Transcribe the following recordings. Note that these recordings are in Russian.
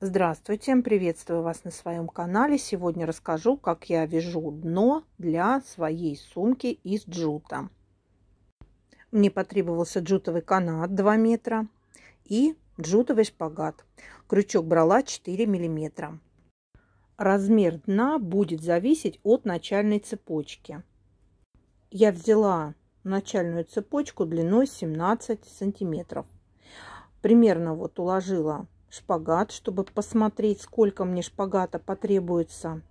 Здравствуйте, приветствую вас на своем канале. Сегодня расскажу, как я вяжу дно для своей сумки из джута. Мне потребовался джутовый канат 2 метра и джутовый шпагат. Крючок брала 4 миллиметра. Размер дна будет зависеть от начальной цепочки. Я взяла начальную цепочку длиной 17 сантиметров. Примерно вот уложила шпагат, чтобы посмотреть, сколько мне шпагата потребуется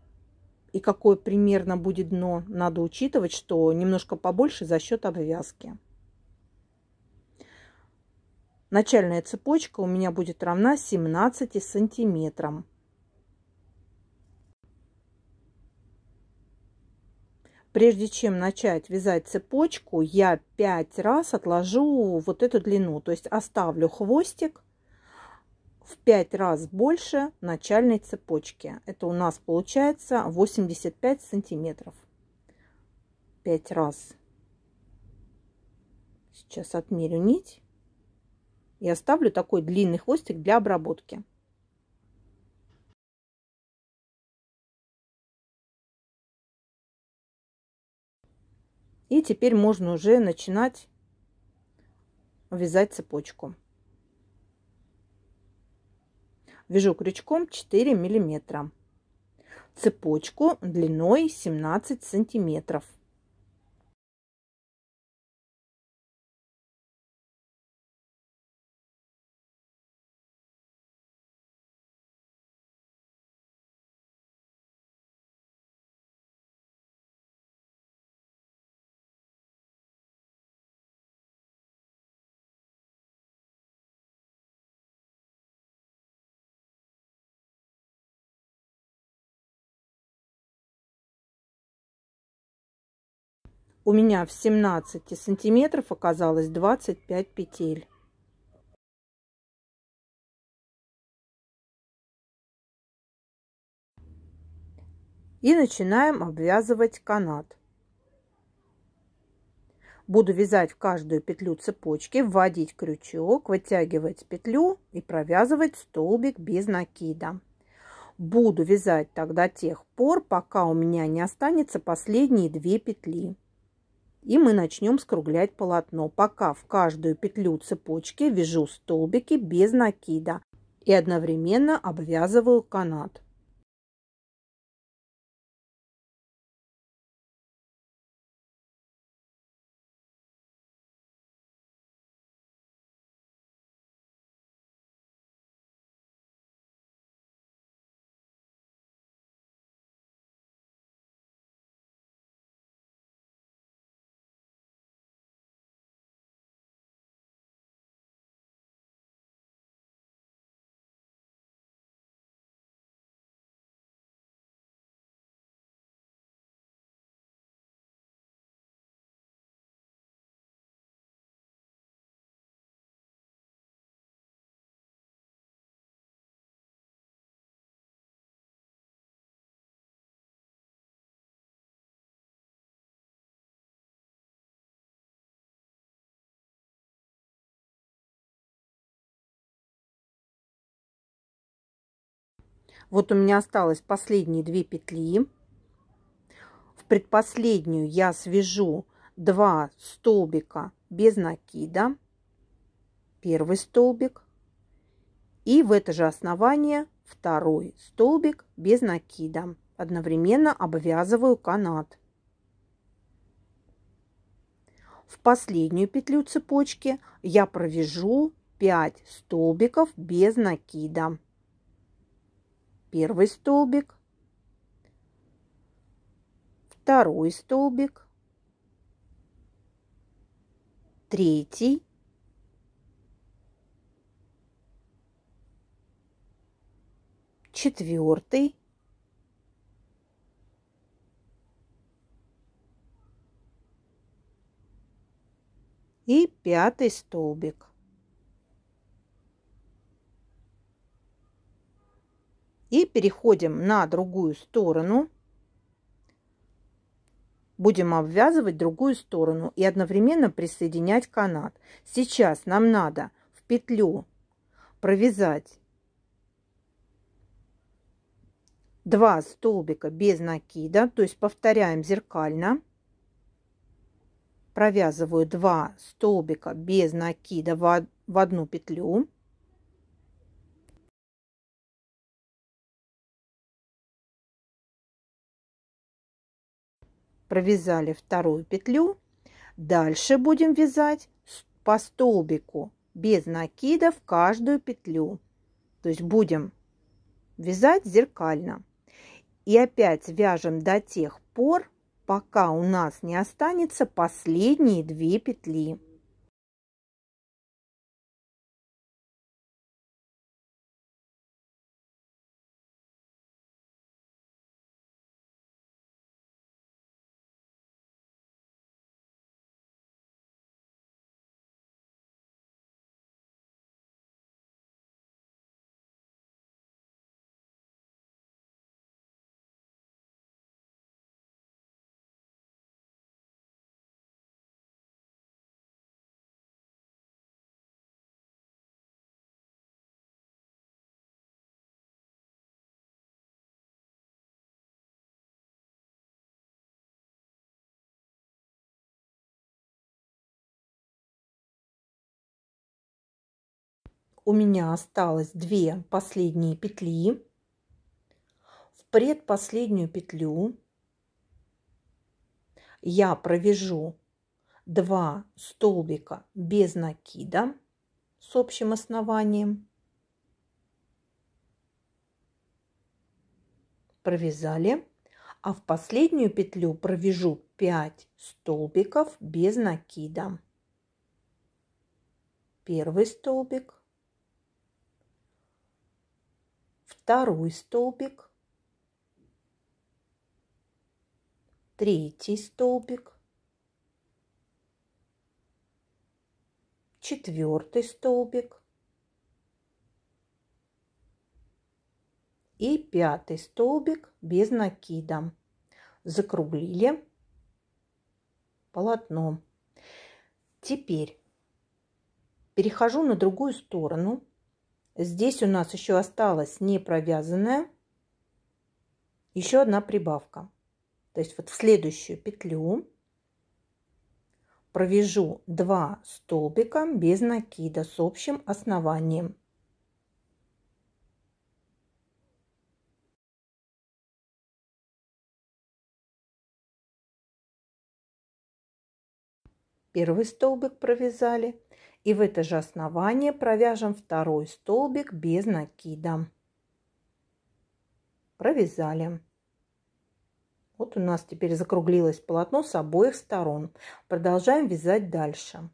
и какое примерно будет дно. Надо учитывать, что немножко побольше за счет обвязки. Начальная цепочка у меня будет равна 17 сантиметрам. Прежде чем начать вязать цепочку, я 5 раз отложу вот эту длину. То есть оставлю хвостик в 5 раз больше начальной цепочки. Это у нас получается 85 сантиметров. 5 раз. Сейчас отмерю нить и оставлю такой длинный хвостик для обработки. И теперь можно уже начинать вязать цепочку вяжу крючком 4 миллиметра цепочку длиной 17 сантиметров у меня в 17 сантиметров оказалось 25 петель. И начинаем обвязывать канат. Буду вязать в каждую петлю цепочки, вводить крючок, вытягивать петлю и провязывать столбик без накида. Буду вязать тогда тех пор, пока у меня не останется последние две петли. И мы начнем скруглять полотно, пока в каждую петлю цепочки вяжу столбики без накида и одновременно обвязываю канат. Вот у меня осталось последние две петли. В предпоследнюю я свяжу 2 столбика без накида. Первый столбик. И в это же основание второй столбик без накида. Одновременно обвязываю канат. В последнюю петлю цепочки я провяжу 5 столбиков без накида. Первый столбик, второй столбик, третий, четвертый, и пятый столбик. И переходим на другую сторону. Будем обвязывать другую сторону и одновременно присоединять канат. Сейчас нам надо в петлю провязать 2 столбика без накида, то есть повторяем зеркально. Провязываю 2 столбика без накида в одну петлю. провязали вторую петлю. Дальше будем вязать по столбику без накида в каждую петлю. То есть будем вязать зеркально. И опять вяжем до тех пор, пока у нас не останется последние две петли. у меня осталось две последние петли. В предпоследнюю петлю я провяжу 2 столбика без накида с общим основанием. Провязали. А в последнюю петлю провяжу 5 столбиков без накида. Первый столбик, второй столбик, третий столбик, четвертый столбик и пятый столбик без накида. Закруглили полотно. Теперь перехожу на другую сторону Здесь у нас еще осталась не провязанная еще одна прибавка. То есть вот в следующую петлю провяжу 2 столбика без накида с общим основанием. Первый столбик провязали и в это же основание провяжем второй столбик без накида. Провязали. Вот у нас теперь закруглилось полотно с обоих сторон. Продолжаем вязать дальше.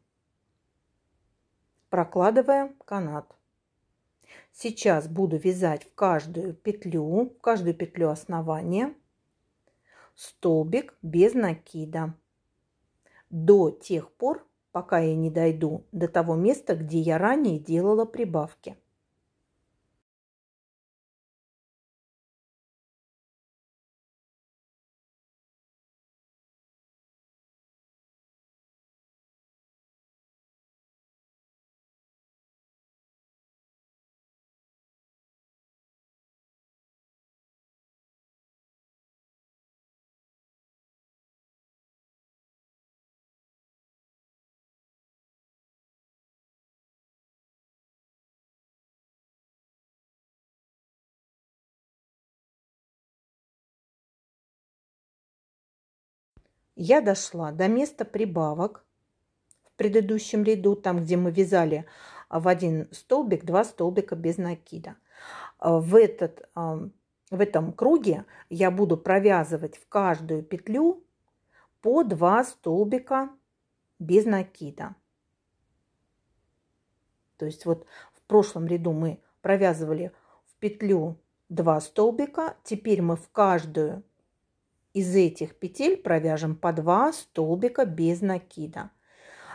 Прокладываем канат. Сейчас буду вязать в каждую петлю, в каждую петлю основания столбик без накида до тех пор, пока я не дойду до того места, где я ранее делала прибавки. я дошла до места прибавок в предыдущем ряду, там, где мы вязали а, в один столбик, два столбика без накида. А, в, этот, а, в этом круге я буду провязывать в каждую петлю по два столбика без накида. То есть вот в прошлом ряду мы провязывали в петлю два столбика. Теперь мы в каждую из этих петель провяжем по 2 столбика без накида.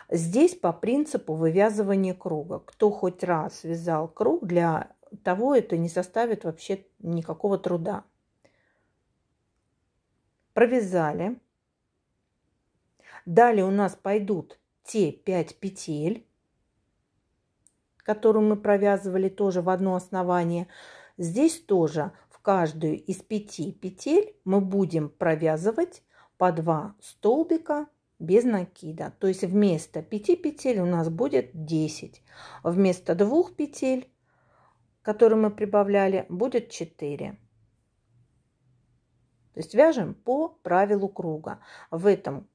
Здесь по принципу вывязывания круга. Кто хоть раз вязал круг, для того это не составит вообще никакого труда. Провязали. Далее у нас пойдут те 5 петель, которые мы провязывали тоже в одно основание. Здесь тоже каждую из пяти петель мы будем провязывать по два столбика без накида. То есть вместо 5 петель у нас будет 10. Вместо двух петель, которые мы прибавляли, будет 4. То есть вяжем по правилу круга. В этом,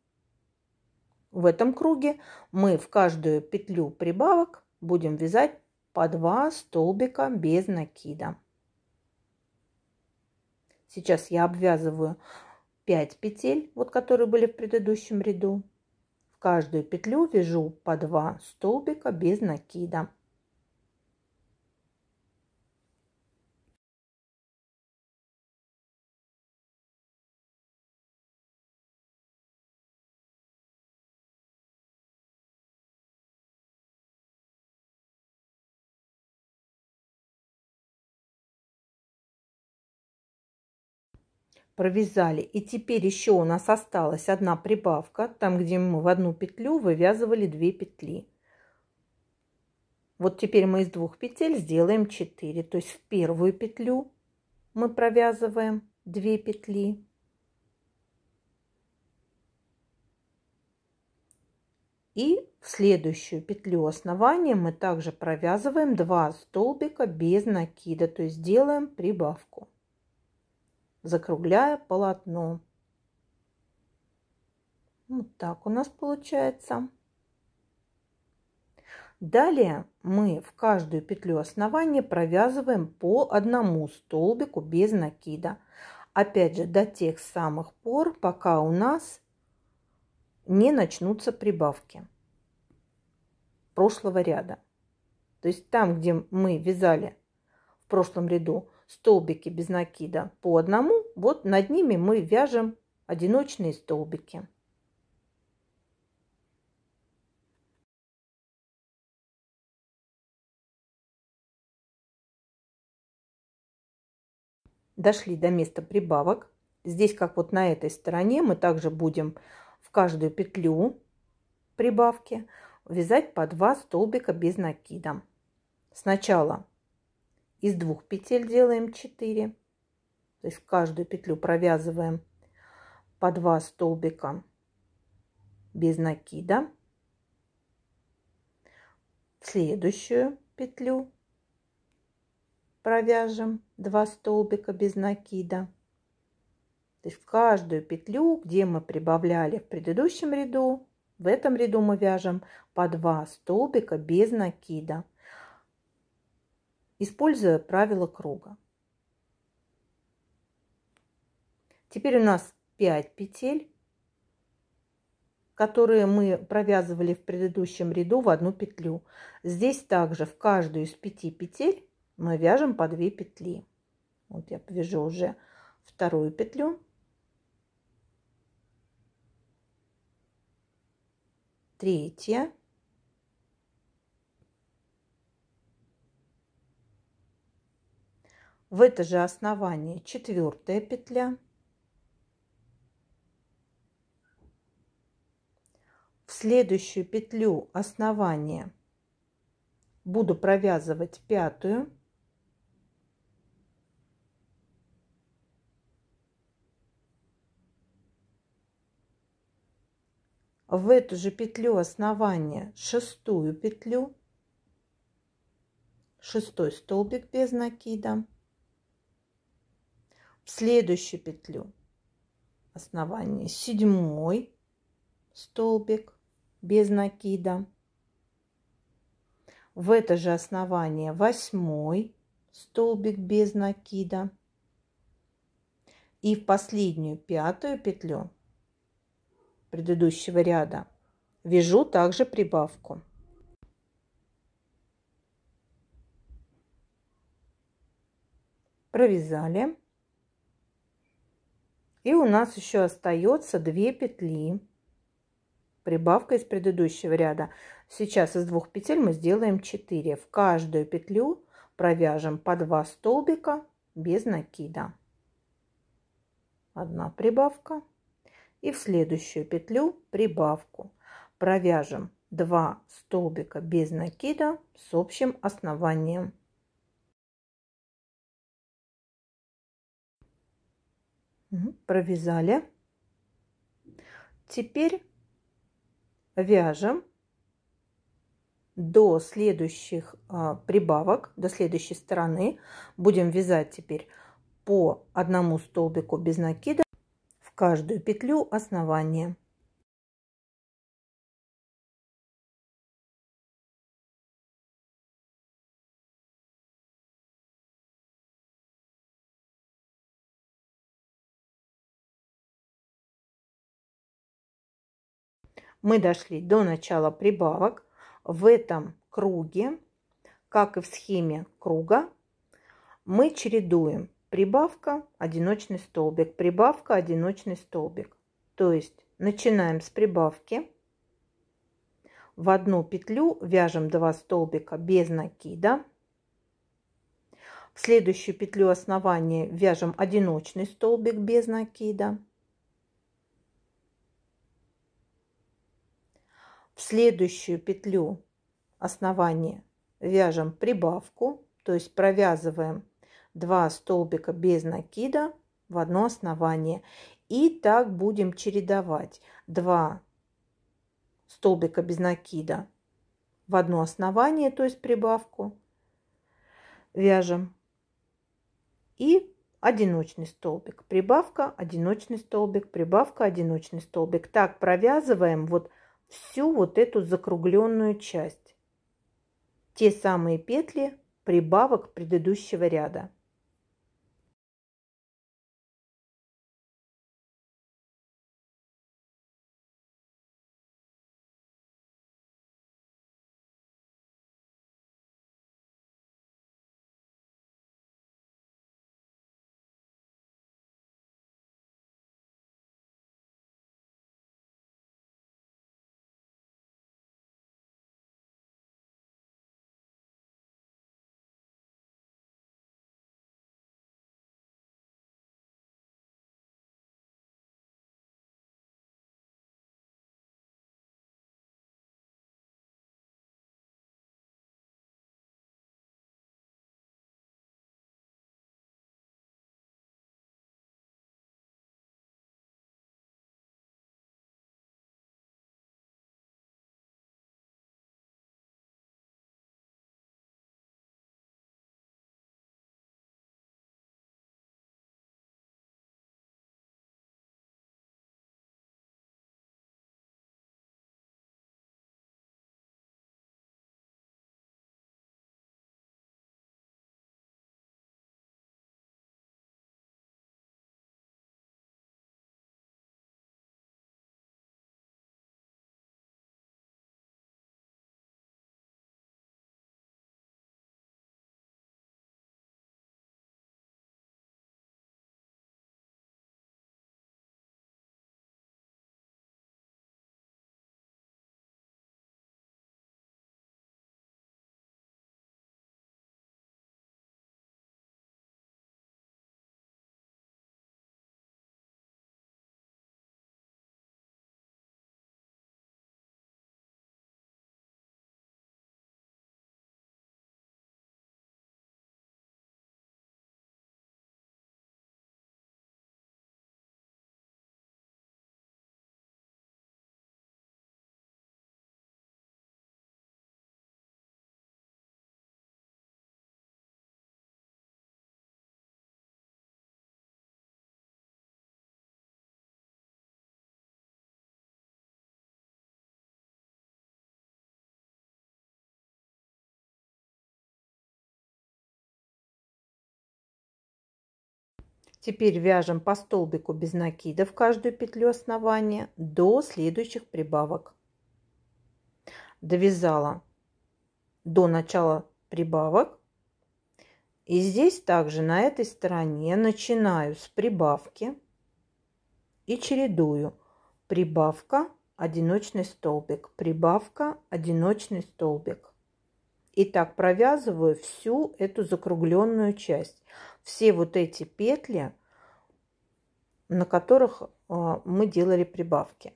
в этом круге мы в каждую петлю прибавок будем вязать по 2 столбика без накида. Сейчас я обвязываю 5 петель, вот которые были в предыдущем ряду. В каждую петлю вяжу по 2 столбика без накида. провязали. И теперь еще у нас осталась одна прибавка, там, где мы в одну петлю вывязывали 2 петли. Вот теперь мы из двух петель сделаем 4. То есть в первую петлю мы провязываем 2 петли. И в следующую петлю основания мы также провязываем 2 столбика без накида, то есть делаем прибавку закругляя полотно. Вот так у нас получается. Далее мы в каждую петлю основания провязываем по одному столбику без накида. Опять же, до тех самых пор, пока у нас не начнутся прибавки прошлого ряда. То есть там, где мы вязали в прошлом ряду столбики без накида по одному, вот над ними мы вяжем одиночные столбики. Дошли до места прибавок. Здесь, как вот на этой стороне, мы также будем в каждую петлю прибавки вязать по 2 столбика без накида. Сначала из двух петель делаем 4. То есть в каждую петлю провязываем по 2 столбика без накида. В следующую петлю провяжем 2 столбика без накида. То есть в каждую петлю, где мы прибавляли в предыдущем ряду, в этом ряду мы вяжем по 2 столбика без накида используя правило круга. Теперь у нас 5 петель, которые мы провязывали в предыдущем ряду в одну петлю. Здесь также в каждую из пяти петель мы вяжем по 2 петли. Вот я повяжу уже вторую петлю. Третья. в это же основание четвертая петля, в следующую петлю основания буду провязывать пятую, в эту же петлю основания шестую петлю, шестой столбик без накида, в следующую петлю основание седьмой столбик без накида в это же основание восьмой столбик без накида и в последнюю пятую петлю предыдущего ряда вяжу также прибавку провязали и у нас еще остается 2 петли. Прибавка из предыдущего ряда. Сейчас из двух петель мы сделаем 4. В каждую петлю провяжем по 2 столбика без накида. Одна прибавка. И в следующую петлю прибавку. Провяжем 2 столбика без накида с общим основанием. Провязали. Теперь вяжем до следующих а, прибавок, до следующей стороны. Будем вязать теперь по одному столбику без накида в каждую петлю основания. мы дошли до начала прибавок. В этом круге, как и в схеме круга, мы чередуем прибавка, одиночный столбик, прибавка, одиночный столбик. То есть начинаем с прибавки. В одну петлю вяжем 2 столбика без накида. В следующую петлю основания вяжем одиночный столбик без накида. В следующую петлю основания вяжем прибавку, то есть провязываем 2 столбика без накида в одно основание. И так будем чередовать 2 столбика без накида в одно основание, то есть прибавку, вяжем. И одиночный столбик, прибавка, одиночный столбик, прибавка, одиночный столбик. Так провязываем вот всю вот эту закругленную часть. Те самые петли прибавок предыдущего ряда. Теперь вяжем по столбику без накида в каждую петлю основания до следующих прибавок. Довязала до начала прибавок. И здесь также на этой стороне начинаю с прибавки и чередую прибавка, одиночный столбик, прибавка, одиночный столбик. И так провязываю всю эту закругленную часть все вот эти петли, на которых а, мы делали прибавки.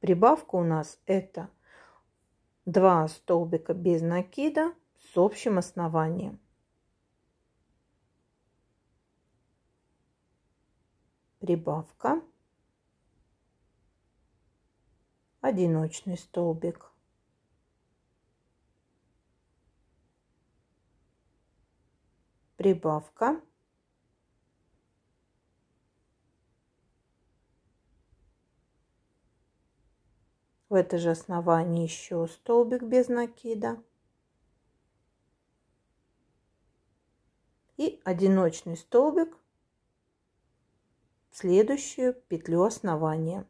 Прибавка у нас это 2 столбика без накида с общим основанием. Прибавка. Одиночный столбик. прибавка. В это же основание еще столбик без накида. И одиночный столбик в следующую петлю основания.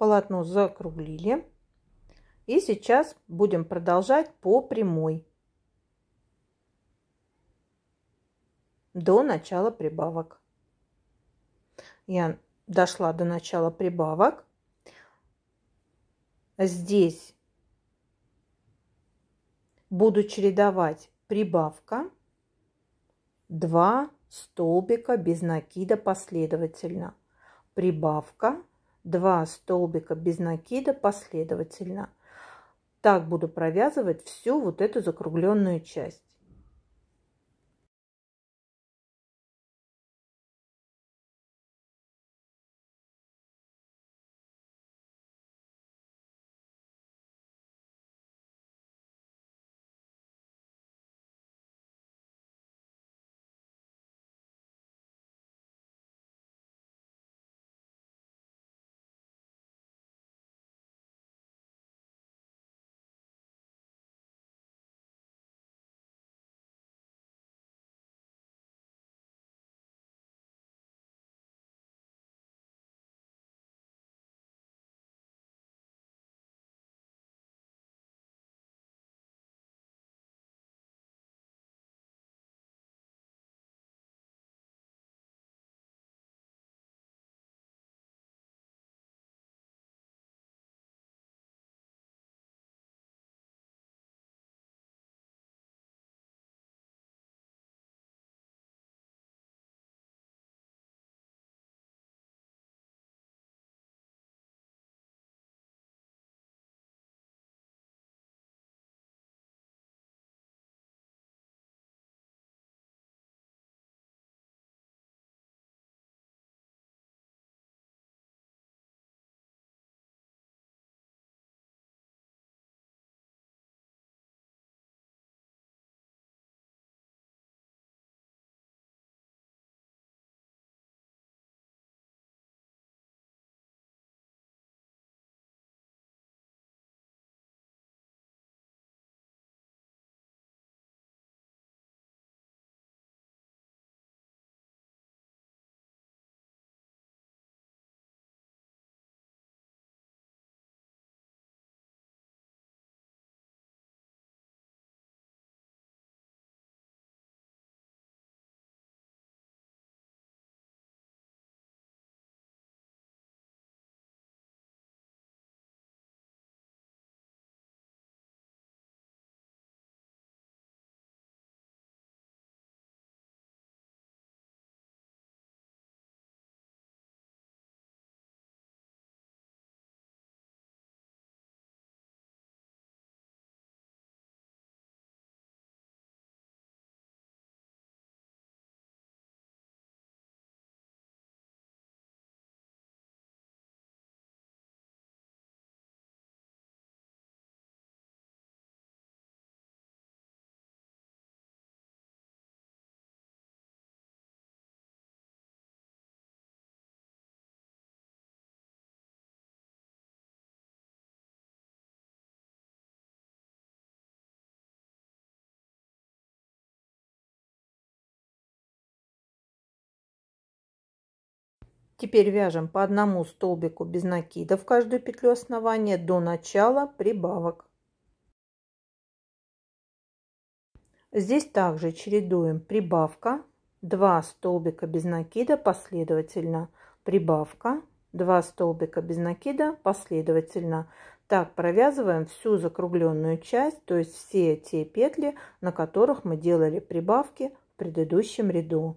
полотно закруглили. И сейчас будем продолжать по прямой до начала прибавок. Я дошла до начала прибавок. Здесь буду чередовать прибавка 2 столбика без накида последовательно. Прибавка 2 столбика без накида последовательно. Так буду провязывать всю вот эту закругленную часть. Теперь вяжем по одному столбику без накида в каждую петлю основания до начала прибавок. Здесь также чередуем прибавка, 2 столбика без накида последовательно, прибавка, 2 столбика без накида последовательно. Так провязываем всю закругленную часть, то есть все те петли, на которых мы делали прибавки в предыдущем ряду.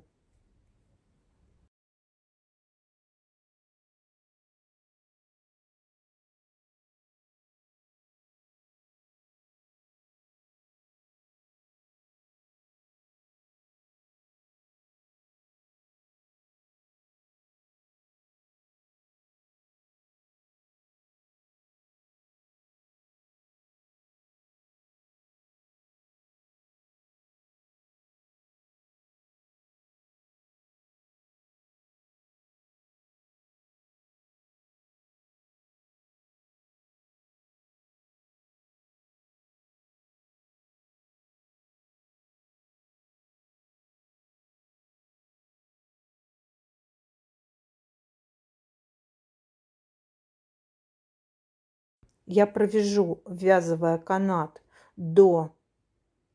я провяжу, ввязывая канат до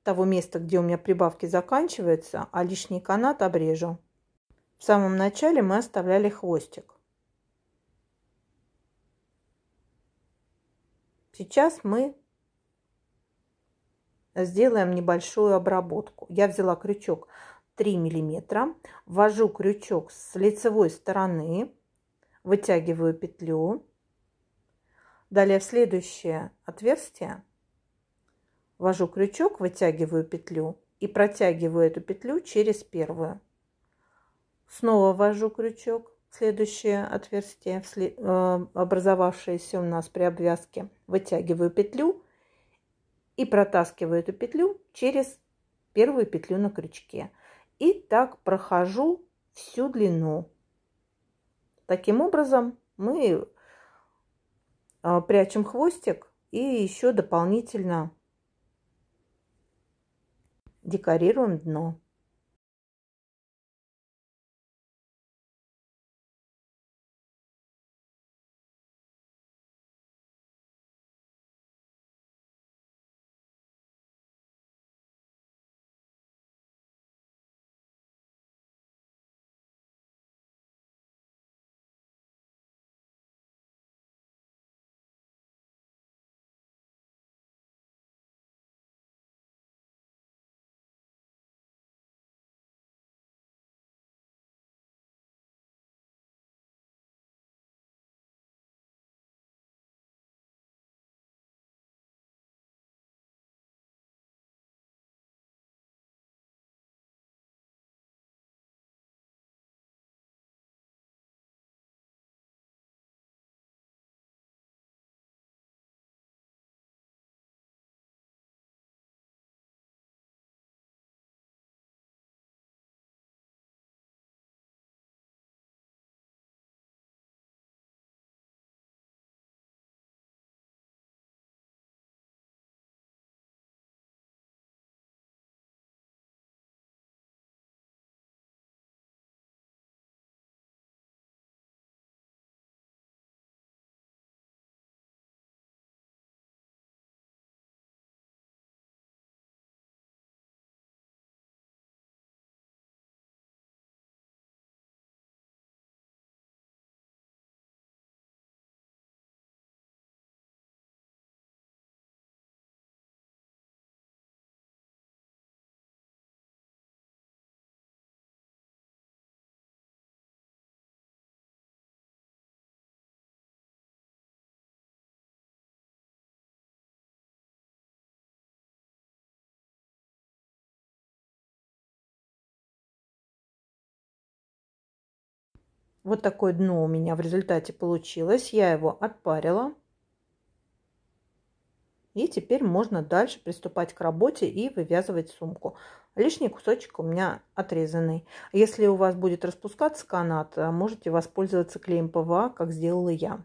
того места, где у меня прибавки заканчиваются, а лишний канат обрежу. В самом начале мы оставляли хвостик. Сейчас мы сделаем небольшую обработку. Я взяла крючок 3 миллиметра, ввожу крючок с лицевой стороны, вытягиваю петлю, Далее в следующее отверстие ввожу крючок, вытягиваю петлю и протягиваю эту петлю через первую. Снова ввожу крючок, следующее отверстие, э, образовавшееся у нас при обвязке, вытягиваю петлю и протаскиваю эту петлю через первую петлю на крючке. И так прохожу всю длину. Таким образом мы а, прячем хвостик и еще дополнительно декорируем дно. Вот такое дно у меня в результате получилось. Я его отпарила. И теперь можно дальше приступать к работе и вывязывать сумку. Лишний кусочек у меня отрезанный. Если у вас будет распускаться канат, э, можете воспользоваться клеем ПВА, как сделала я.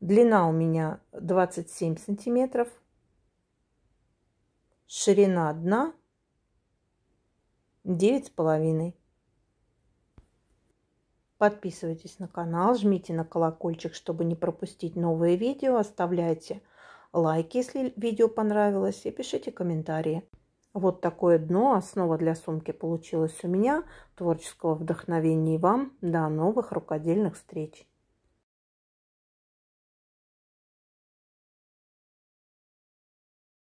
Длина у меня 27 сантиметров. Ширина дна с половиной. Подписывайтесь на канал, жмите на колокольчик, чтобы не пропустить новые видео. Оставляйте лайки, если видео понравилось, и пишите комментарии. Вот такое дно, основа для сумки получилась у меня. Творческого вдохновения и вам. До новых рукодельных встреч!